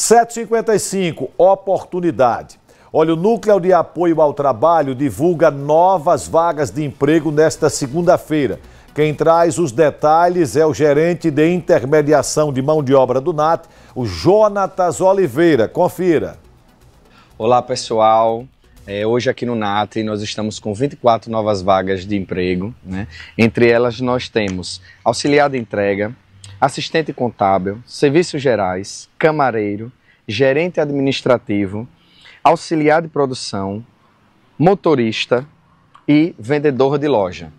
755, oportunidade. Olha, o Núcleo de Apoio ao Trabalho divulga novas vagas de emprego nesta segunda-feira. Quem traz os detalhes é o gerente de intermediação de mão de obra do NAT, o Jonatas Oliveira. Confira. Olá, pessoal. É, hoje aqui no NAT nós estamos com 24 novas vagas de emprego. Né? Entre elas nós temos auxiliar de entrega, assistente contábil, serviços gerais, camareiro, gerente administrativo, auxiliar de produção, motorista e vendedor de loja.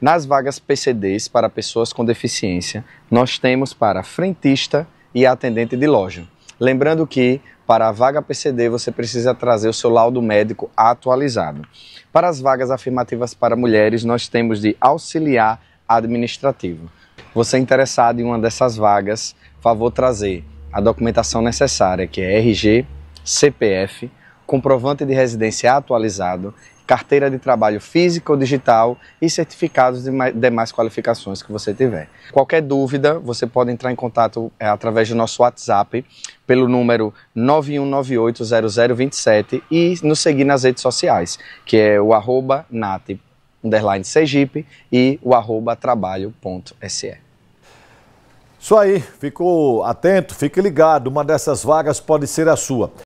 Nas vagas PCDs para pessoas com deficiência, nós temos para frentista e atendente de loja. Lembrando que para a vaga PCD você precisa trazer o seu laudo médico atualizado. Para as vagas afirmativas para mulheres, nós temos de auxiliar administrativo. Você é interessado em uma dessas vagas, favor trazer a documentação necessária, que é RG, CPF, comprovante de residência atualizado, carteira de trabalho física ou digital e certificados de demais qualificações que você tiver. Qualquer dúvida, você pode entrar em contato é, através do nosso WhatsApp pelo número 91980027 e nos seguir nas redes sociais, que é o arroba nat underline Sergipe e o arroba trabalho.se. Isso aí, ficou atento, fique ligado, uma dessas vagas pode ser a sua.